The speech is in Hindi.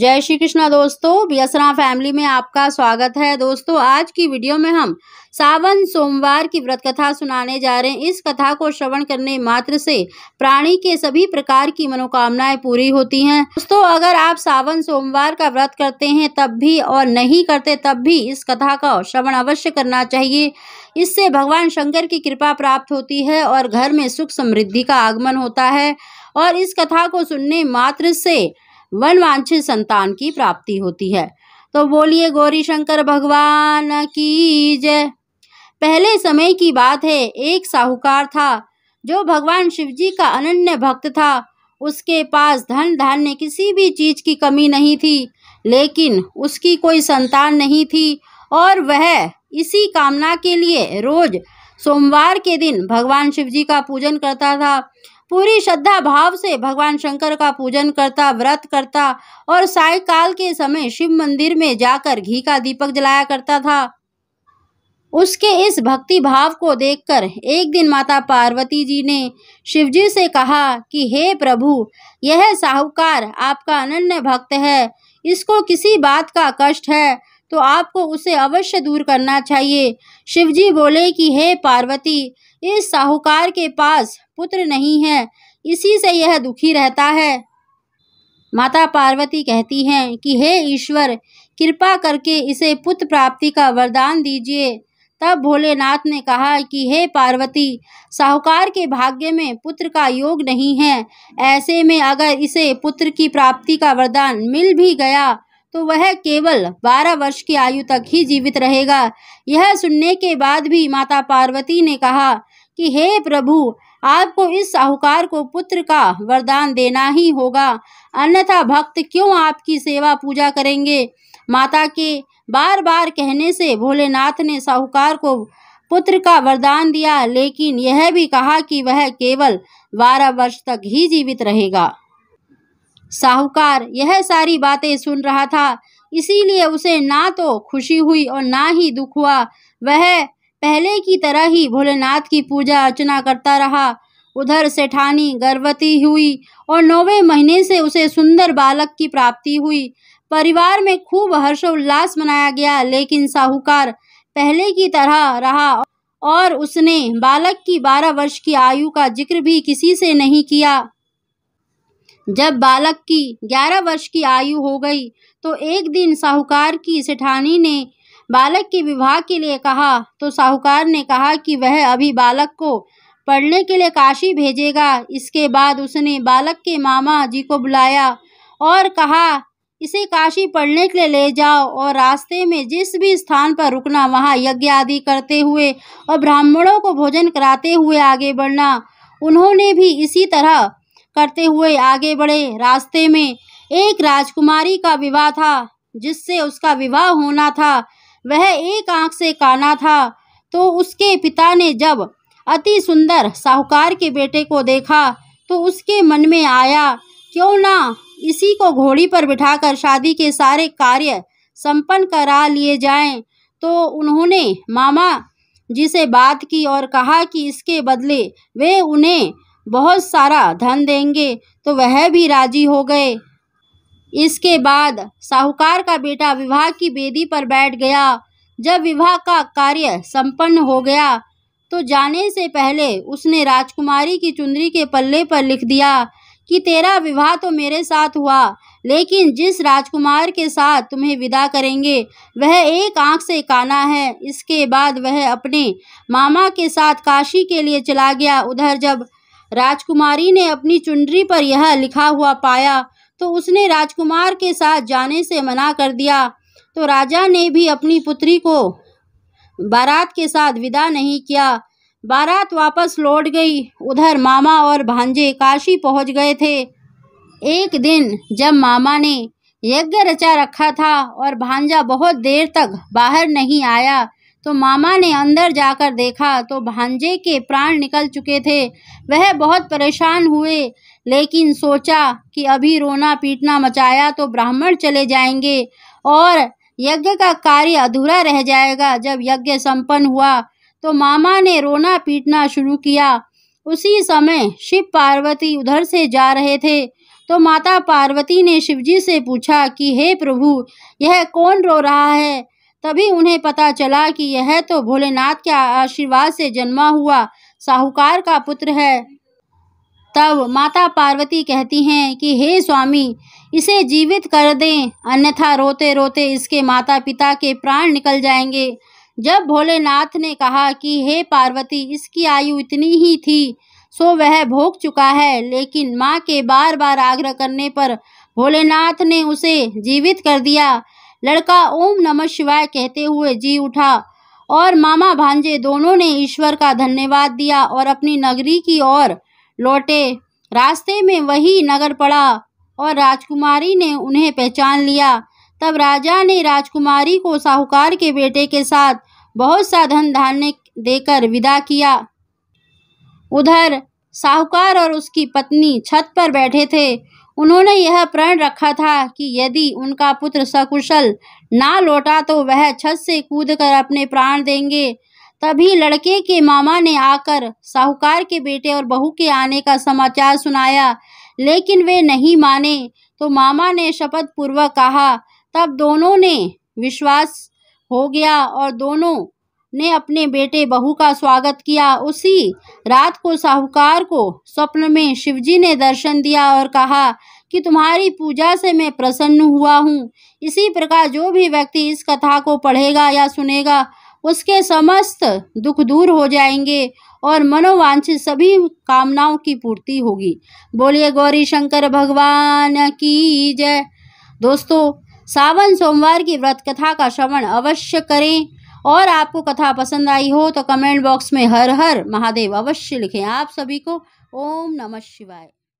जय श्री कृष्णा दोस्तों बियसरा फैमिली में आपका स्वागत है दोस्तों आज की वीडियो में हम सावन सोमवार की व्रत कथा सुनाने जा रहे हैं इस कथा को श्रवण करने मात्र से प्राणी के सभी प्रकार की मनोकामनाएं पूरी होती हैं दोस्तों अगर आप सावन सोमवार का व्रत करते हैं तब भी और नहीं करते तब भी इस कथा का श्रवण अवश्य करना चाहिए इससे भगवान शंकर की कृपा प्राप्त होती है और घर में सुख समृद्धि का आगमन होता है और इस कथा को सुनने मात्र से वन वांछित संतान की प्राप्ति होती है तो बोलिए गौरी शंकर भगवान की जय पहले समय की बात है एक साहूकार था जो भगवान शिव जी का अनन्य भक्त था उसके पास धन धान्य किसी भी चीज की कमी नहीं थी लेकिन उसकी कोई संतान नहीं थी और वह इसी कामना के लिए रोज सोमवार के दिन भगवान शिव जी का पूजन करता था पूरी श्रद्धा भाव से भगवान शंकर का पूजन करता व्रत करता और सायकाल के समय शिव मंदिर में जाकर घी का दीपक जलाया करता था उसके इस भक्ति भाव को देखकर एक दिन माता पार्वती जी ने शिवजी से कहा कि हे प्रभु यह साहूकार आपका अनन्य भक्त है इसको किसी बात का कष्ट है तो आपको उसे अवश्य दूर करना चाहिए शिवजी बोले कि हे पार्वती इस साहूकार के पास पुत्र नहीं है इसी से यह दुखी रहता है माता पार्वती कहती हैं कि हे ईश्वर कृपा करके इसे पुत्र प्राप्ति का वरदान दीजिए तब भोलेनाथ ने कहा कि हे पार्वती साहूकार के भाग्य में पुत्र का योग नहीं है ऐसे में अगर इसे पुत्र की प्राप्ति का वरदान मिल भी गया तो वह केवल बारह वर्ष की आयु तक ही जीवित रहेगा यह सुनने के बाद भी माता पार्वती ने कहा कि हे प्रभु आपको इस साहूकार को पुत्र का वरदान देना ही होगा अन्यथा भक्त क्यों आपकी सेवा पूजा करेंगे माता के बार बार कहने से भोलेनाथ ने साहूकार को पुत्र का वरदान दिया लेकिन यह भी कहा कि वह केवल बारह वर्ष तक ही जीवित रहेगा साहूकार यह सारी बातें सुन रहा था इसीलिए उसे ना तो खुशी हुई और ना ही दुख हुआ वह पहले की तरह ही भोलेनाथ की पूजा अर्चना करता रहा उधर सेठानी गर्भवती हुई और नौवे महीने से उसे सुंदर बालक की प्राप्ति हुई परिवार में खूब हर्षोल्लास मनाया गया लेकिन साहूकार पहले की तरह रहा और उसने बालक की बारह वर्ष की आयु का जिक्र भी किसी से नहीं किया जब बालक की ग्यारह वर्ष की आयु हो गई तो एक दिन साहूकार की सेठानी ने बालक के विवाह के लिए कहा तो साहूकार ने कहा कि वह अभी बालक को पढ़ने के लिए काशी भेजेगा इसके बाद उसने बालक के मामा जी को बुलाया और कहा इसे काशी पढ़ने के लिए ले जाओ और रास्ते में जिस भी स्थान पर रुकना वहाँ यज्ञ आदि करते हुए और ब्राह्मणों को भोजन कराते हुए आगे बढ़ना उन्होंने भी इसी तरह करते हुए आगे बढ़े रास्ते में एक राजकुमारी का विवाह था जिससे उसका विवाह होना था वह एक आंख से काना था तो उसके पिता ने जब अति सुंदर साहूकार के बेटे को देखा तो उसके मन में आया क्यों ना इसी को घोड़ी पर बिठाकर शादी के सारे कार्य संपन्न करा लिए जाएं तो उन्होंने मामा जी से बात की और कहा कि इसके बदले वे उन्हें बहुत सारा धन देंगे तो वह भी राजी हो गए इसके बाद साहूकार का बेटा विवाह की बेदी पर बैठ गया जब विवाह का कार्य संपन्न हो गया तो जाने से पहले उसने राजकुमारी की चुनरी के पल्ले पर लिख दिया कि तेरा विवाह तो मेरे साथ हुआ लेकिन जिस राजकुमार के साथ तुम्हें विदा करेंगे वह एक आंख से काना है इसके बाद वह अपने मामा के साथ काशी के लिए चला गया उधर जब राजकुमारी ने अपनी चुनरी पर यह लिखा हुआ पाया तो उसने राजकुमार के साथ जाने से मना कर दिया तो राजा ने भी अपनी पुत्री को बारात के साथ विदा नहीं किया बारात वापस लौट गई उधर मामा और भांजे काशी पहुंच गए थे एक दिन जब मामा ने यज्ञ रचा रखा था और भांजा बहुत देर तक बाहर नहीं आया तो मामा ने अंदर जाकर देखा तो भांजे के प्राण निकल चुके थे वह बहुत परेशान हुए लेकिन सोचा कि अभी रोना पीटना मचाया तो ब्राह्मण चले जाएंगे और यज्ञ का कार्य अधूरा रह जाएगा जब यज्ञ संपन्न हुआ तो मामा ने रोना पीटना शुरू किया उसी समय शिव पार्वती उधर से जा रहे थे तो माता पार्वती ने शिवजी से पूछा कि हे प्रभु यह कौन रो रहा है तभी उन्हें पता चला कि यह तो भोलेनाथ के आशीर्वाद से जन्मा हुआ साहूकार का पुत्र है तब माता पार्वती कहती हैं कि हे स्वामी इसे जीवित कर दें अन्यथा रोते रोते इसके माता पिता के प्राण निकल जाएंगे जब भोलेनाथ ने कहा कि हे पार्वती इसकी आयु इतनी ही थी सो वह भोग चुका है लेकिन माँ के बार बार आग्रह करने पर भोलेनाथ ने उसे जीवित कर दिया लड़का ओम नमः शिवाय कहते हुए जी उठा और मामा भांजे दोनों ने ईश्वर का धन्यवाद दिया और अपनी नगरी की ओर लौटे रास्ते में वही नगर पड़ा और राजकुमारी ने उन्हें पहचान लिया तब राजा ने राजकुमारी को साहूकार के बेटे के साथ बहुत सा धन धान्य देकर विदा किया उधर साहूकार और उसकी पत्नी छत पर बैठे थे उन्होंने यह प्रण रखा था कि यदि उनका पुत्र सकुशल ना लौटा तो वह छत से कूदकर अपने प्राण देंगे तभी लड़के के मामा ने आकर साहूकार के बेटे और बहू के आने का समाचार सुनाया लेकिन वे नहीं माने तो मामा ने शपथ पूर्वक कहा तब दोनों ने विश्वास हो गया और दोनों ने अपने बेटे बहू का स्वागत किया उसी रात को साहूकार को स्वप्न में शिवजी ने दर्शन दिया और कहा कि तुम्हारी पूजा से मैं प्रसन्न हुआ हूँ इसी प्रकार जो भी व्यक्ति इस कथा को पढ़ेगा या सुनेगा उसके समस्त दुख दूर हो जाएंगे और मनोवांछित सभी कामनाओं की पूर्ति होगी बोलिए गौरी शंकर भगवान की जय दोस्तों सावन सोमवार की व्रत कथा का श्रवण अवश्य करें और आपको कथा पसंद आई हो तो कमेंट बॉक्स में हर हर महादेव अवश्य लिखें आप सभी को ओम नमः शिवाय